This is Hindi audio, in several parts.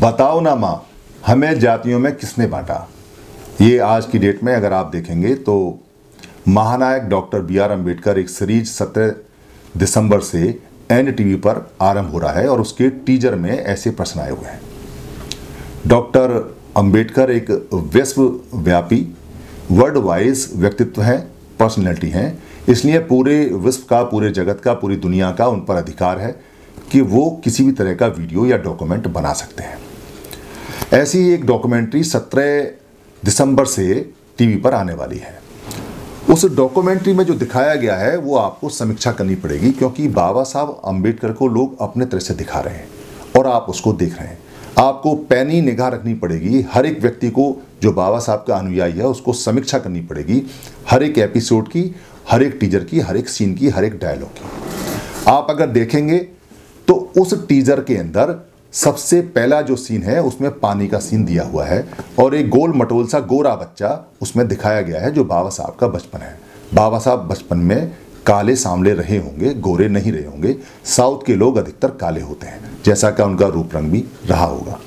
बताओ ना माँ हमें जातियों में किसने बांटा ये आज की डेट में अगर आप देखेंगे तो महानायक डॉक्टर बी आर अम्बेडकर एक सीरीज सत्रह दिसंबर से एन टीवी पर आरंभ हो रहा है और उसके टीजर में ऐसे प्रश्न आए हुए हैं डॉक्टर अंबेडकर एक विश्वव्यापी वर्ल्ड वाइज व्यक्तित्व हैं पर्सनैलिटी हैं इसलिए पूरे विश्व का पूरे जगत का पूरी दुनिया का उन पर अधिकार है कि वो किसी भी तरह का वीडियो या डॉक्यूमेंट बना सकते हैं ऐसी एक डॉक्यूमेंट्री 17 दिसंबर से टीवी पर आने वाली है उस डॉक्यूमेंट्री में जो दिखाया गया है वो आपको समीक्षा करनी पड़ेगी क्योंकि बाबा साहब अम्बेडकर को लोग अपने तरह से दिखा रहे हैं और आप उसको देख रहे हैं आपको पैनी निगाह रखनी पड़ेगी हर एक व्यक्ति को जो बाबा साहब का अनुयायी है उसको समीक्षा करनी पड़ेगी हर एक एपिसोड की हर एक टीजर की हर एक सीन की हर एक डायलॉग की आप अगर देखेंगे तो उस टीजर के अंदर सबसे पहला जो सीन है उसमें पानी का सीन दिया हुआ है और एक गोल मटोल सा गोरा बच्चा उसमें दिखाया गया है जो बाबा साहब का बचपन है बाबा साहब बचपन में काले सांवले रहे होंगे गोरे नहीं रहे होंगे साउथ के लोग अधिकतर काले होते हैं जैसा कि उनका रूप रंग भी रहा होगा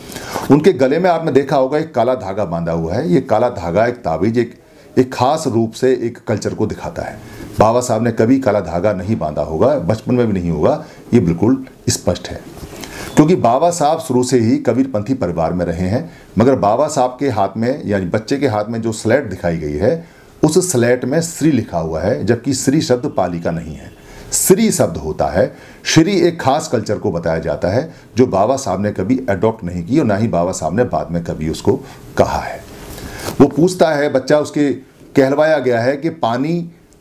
उनके गले में आपने देखा होगा एक काला धागा बांधा हुआ है ये काला धागा एक ताबीज एक एक खास रूप से एक कल्चर को दिखाता है बाबा साहब ने कभी काला धागा नहीं बांधा होगा बचपन में भी नहीं होगा ये बिल्कुल स्पष्ट है क्योंकि बाबा साहब शुरू से ही कबीरपंथी परिवार में रहे हैं मगर बाबा साहब के हाथ में यानी बच्चे के हाथ में जो स्लेट दिखाई गई है उस स्लेट में श्री लिखा हुआ है जबकि श्री शब्द पाली का नहीं है श्री शब्द होता है श्री एक खास कल्चर को बताया जाता है जो बाबा साहब ने कभी अडॉप्ट नहीं की और ना ही बाबा साहब ने बाद में कभी उसको कहा है वो पूछता है बच्चा उसके कहलवाया गया है कि पानी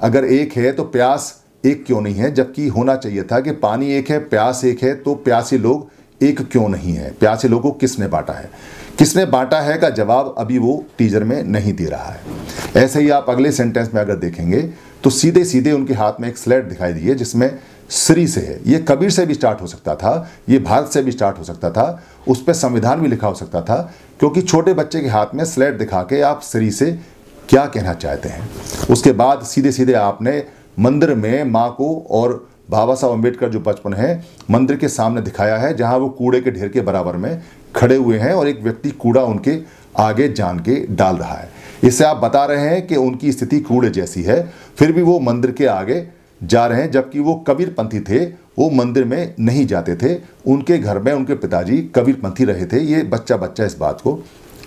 अगर एक है तो प्यास एक क्यों नहीं है जबकि होना चाहिए था कि पानी एक है प्यास एक है तो प्यासे लोग एक क्यों नहीं है प्यासे लोगों को किसने बांटा है किसने बांटा है का जवाब अभी वो टीजर में नहीं दे रहा है ऐसे ही आप अगले सेंटेंस में अगर देखेंगे तो सीधे सीधे उनके हाथ में एक स्लेट दिखाई दी है जिसमें श्री से है ये कबीर से भी स्टार्ट हो सकता था ये भारत से भी स्टार्ट हो सकता था उस पर संविधान भी लिखा हो सकता था क्योंकि छोटे बच्चे के हाथ में स्लेट दिखा के आप श्री से क्या कहना चाहते हैं उसके बाद सीधे सीधे आपने मंदिर में माँ को और बाबा साहब अम्बेडकर जो बचपन है मंदिर के सामने दिखाया है जहाँ वो कूड़े के ढेर के बराबर में खड़े हुए हैं और एक व्यक्ति कूड़ा उनके आगे जान के डाल रहा है इससे आप बता रहे हैं कि उनकी स्थिति कूड़े जैसी है फिर भी वो मंदिर के आगे जा रहे हैं जबकि वो कबीरपंथी थे वो मंदिर में नहीं जाते थे उनके घर में उनके पिताजी कबीरपंथी रहे थे ये बच्चा बच्चा इस बात को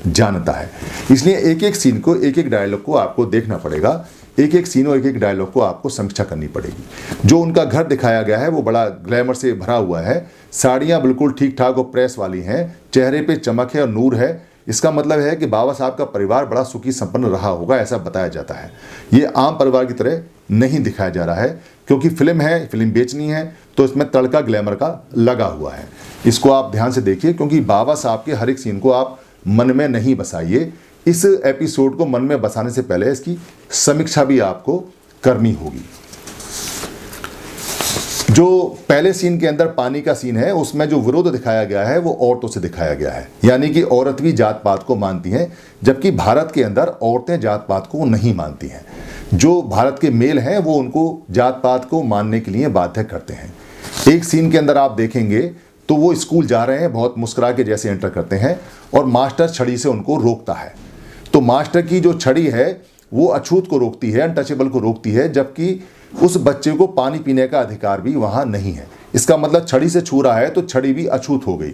जानता है इसलिए एक एक सीन को एक एक डायलॉग को आपको देखना पड़ेगा एक एक सीन और एक एक डायलॉग को आपको समीक्षा करनी पड़ेगी जो उनका घर दिखाया गया है वो बड़ा ग्लैमर से भरा हुआ है साड़ियाँ बिल्कुल ठीक ठाक और प्रेस वाली हैं चेहरे पे चमक है और नूर है इसका मतलब है कि बाबा साहब का परिवार बड़ा सुखी संपन्न रहा होगा ऐसा बताया जाता है ये आम परिवार की तरह नहीं दिखाया जा रहा है क्योंकि फिल्म है फिल्म बेचनी है तो इसमें तड़का ग्लैमर का लगा हुआ है इसको आप ध्यान से देखिए क्योंकि बाबा साहब के हर एक सीन को आप मन में नहीं बसाइए इस एपिसोड को मन में बसाने से पहले इसकी समीक्षा भी आपको करनी होगी जो पहले सीन के अंदर पानी का सीन है उसमें जो विरोध दिखाया गया है वो औरतों से दिखाया गया है यानी कि औरत भी जात पात को मानती हैं जबकि भारत के अंदर औरतें जात पात को नहीं मानती हैं जो भारत के मेल हैं वो उनको जात पात को मानने के लिए बाध्य करते हैं एक सीन के अंदर आप देखेंगे तो वो स्कूल जा रहे हैं बहुत मुस्कुरा के जैसे एंटर करते हैं और मास्टर छड़ी से उनको रोकता है तो मास्टर की जो छड़ी है वो अछूत को रोकती है अनटचेबल को रोकती है जबकि उस बच्चे को पानी पीने का अधिकार भी वहाँ नहीं है इसका मतलब छड़ी से छू रहा है तो छड़ी भी अछूत हो गई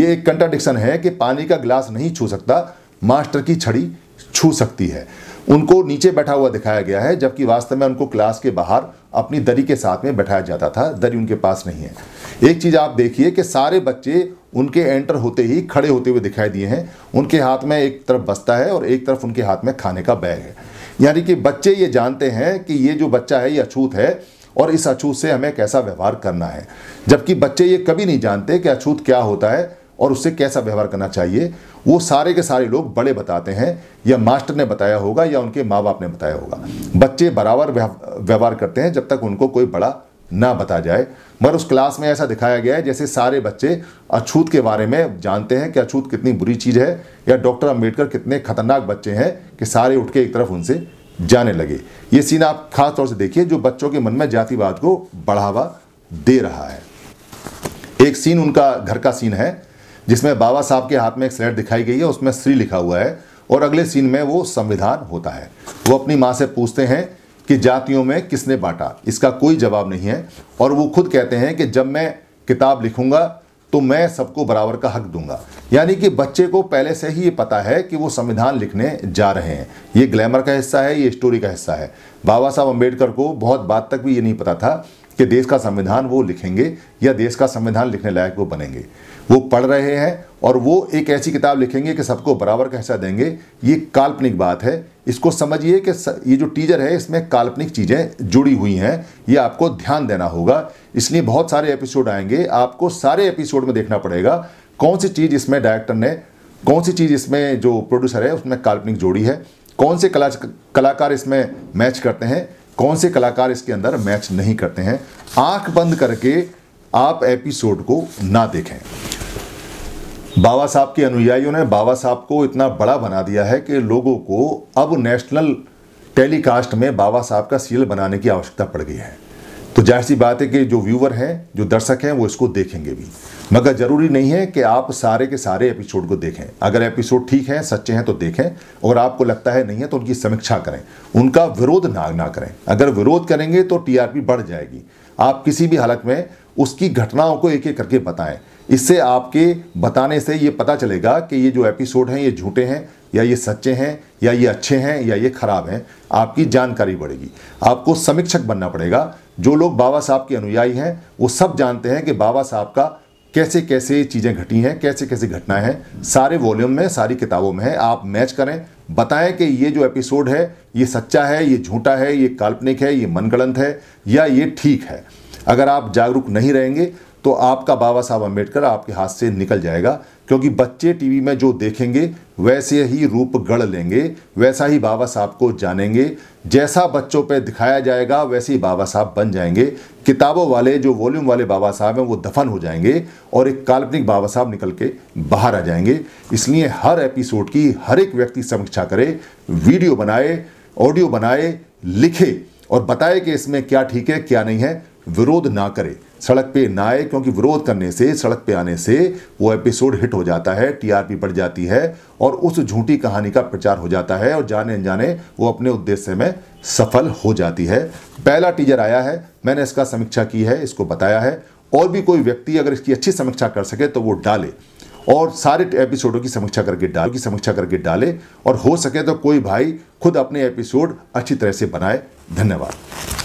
ये एक कंट्राडिक्शन है कि पानी का गिलास नहीं छू सकता मास्टर की छड़ी छू सकती है उनको नीचे बैठा हुआ दिखाया गया है जबकि वास्तव में उनको क्लास के बाहर अपनी दरी के साथ में बैठाया जाता था दरी उनके पास नहीं है एक चीज़ आप देखिए कि सारे बच्चे उनके एंटर होते ही खड़े होते हुए दिखाई दिए हैं उनके हाथ में एक तरफ बस्ता है और एक तरफ उनके हाथ में खाने का बैग है यानी कि बच्चे ये जानते हैं कि ये जो बच्चा है ये अछूत है और इस अछूत से हमें कैसा व्यवहार करना है जबकि बच्चे ये कभी नहीं जानते कि अछूत क्या होता है और उससे कैसा व्यवहार करना चाहिए वो सारे के सारे लोग बड़े बताते हैं या मास्टर ने बताया होगा या उनके माँ बाप ने बताया होगा बच्चे बराबर व्यवहार करते हैं जब तक उनको कोई बड़ा ना बता जाए मगर उस क्लास में ऐसा दिखाया गया है जैसे सारे बच्चे अछूत के बारे में जानते हैं कि अछूत कितनी बुरी चीज़ है या डॉक्टर अम्बेडकर कितने खतरनाक बच्चे हैं कि सारे उठ के एक तरफ उनसे जाने लगे ये सीन आप खास तौर से देखिए जो बच्चों के मन में जातिवाद को बढ़ावा दे रहा है एक सीन उनका घर का सीन है जिसमें बाबा साहब के हाथ में एक स्लेट दिखाई गई है उसमें श्री लिखा हुआ है और अगले सीन में वो संविधान होता है वो अपनी माँ से पूछते हैं कि जातियों में किसने बांटा इसका कोई जवाब नहीं है और वो खुद कहते हैं कि जब मैं किताब लिखूंगा तो मैं सबको बराबर का हक दूंगा यानी कि बच्चे को पहले से ही ये पता है कि वो संविधान लिखने जा रहे हैं ये ग्लैमर का हिस्सा है ये स्टोरी का हिस्सा है बाबा साहब अम्बेडकर को बहुत बात तक भी ये नहीं पता था कि देश का संविधान वो लिखेंगे या देश का संविधान लिखने लायक वो बनेंगे वो पढ़ रहे हैं और वो एक ऐसी किताब लिखेंगे कि सबको बराबर का हिस्सा देंगे ये काल्पनिक बात है इसको समझिए कि ये जो टीजर है इसमें काल्पनिक चीज़ें जुड़ी हुई हैं ये आपको ध्यान देना होगा इसलिए बहुत सारे एपिसोड आएंगे आपको सारे एपिसोड में देखना पड़ेगा कौन सी चीज़ इसमें डायरेक्टर ने कौन सी चीज़ इसमें जो प्रोड्यूसर है उसमें काल्पनिक जोड़ी है कौन से कला कलाकार इसमें मैच करते हैं कौन से कलाकार इसके अंदर मैच नहीं करते हैं आंख बंद करके आप एपिसोड को ना देखें बाबा साहब के अनुयायियों ने बाबा साहब को इतना बड़ा बना दिया है कि लोगों को अब नेशनल टेलीकास्ट में बाबा साहब का सीरियल बनाने की आवश्यकता पड़ गई है तो जाहिर सी बात है कि जो व्यूवर हैं जो दर्शक हैं वो इसको देखेंगे भी मगर ज़रूरी नहीं है कि आप सारे के सारे एपिसोड को देखें अगर एपिसोड ठीक हैं सच्चे हैं तो देखें और आपको लगता है नहीं है तो उनकी समीक्षा करें उनका विरोध ना ना करें अगर विरोध करेंगे तो टीआरपी बढ़ जाएगी आप किसी भी हालत में उसकी घटनाओं को एक एक करके बताएं इससे आपके बताने से ये पता चलेगा कि ये जो एपिसोड हैं ये झूठे हैं या ये सच्चे हैं या ये अच्छे हैं या ये खराब हैं आपकी जानकारी बढ़ेगी आपको समीक्षक बनना पड़ेगा जो लोग बाबा साहब के अनुयायी हैं वो सब जानते हैं कि बाबा साहब का कैसे कैसे चीज़ें घटी हैं कैसे कैसे घटना हैं सारे वॉल्यूम में सारी किताबों में है आप मैच करें बताएं कि ये जो एपिसोड है ये सच्चा है ये झूठा है ये काल्पनिक है ये मनगणंत है या ये ठीक है अगर आप जागरूक नहीं रहेंगे तो आपका बाबा साहब अम्बेडकर आपके हाथ से निकल जाएगा क्योंकि बच्चे टीवी में जो देखेंगे वैसे ही रूप गढ़ लेंगे वैसा ही बाबा साहब को जानेंगे जैसा बच्चों पे दिखाया जाएगा वैसे ही बाबा साहब बन जाएंगे किताबों वाले जो वॉल्यूम वाले बाबा साहब हैं वो दफन हो जाएंगे और एक काल्पनिक बाबा साहब निकल के बाहर आ जाएंगे इसलिए हर एपिसोड की हर एक व्यक्ति समीक्षा करे वीडियो बनाए ऑडियो बनाए लिखे और बताए कि इसमें क्या ठीक है क्या नहीं है विरोध ना करे सड़क पे ना आए क्योंकि विरोध करने से सड़क पे आने से वो एपिसोड हिट हो जाता है टीआरपी बढ़ जाती है और उस झूठी कहानी का प्रचार हो जाता है और जाने अनजाने वो अपने उद्देश्य में सफल हो जाती है पहला टीजर आया है मैंने इसका समीक्षा की है इसको बताया है और भी कोई व्यक्ति अगर इसकी अच्छी समीक्षा कर सके तो वो डाले और सारे एपिसोडों की समीक्षा करके डाल की समीक्षा करके डाले और हो सके तो कोई भाई खुद अपने एपिसोड अच्छी तरह से बनाए धन्यवाद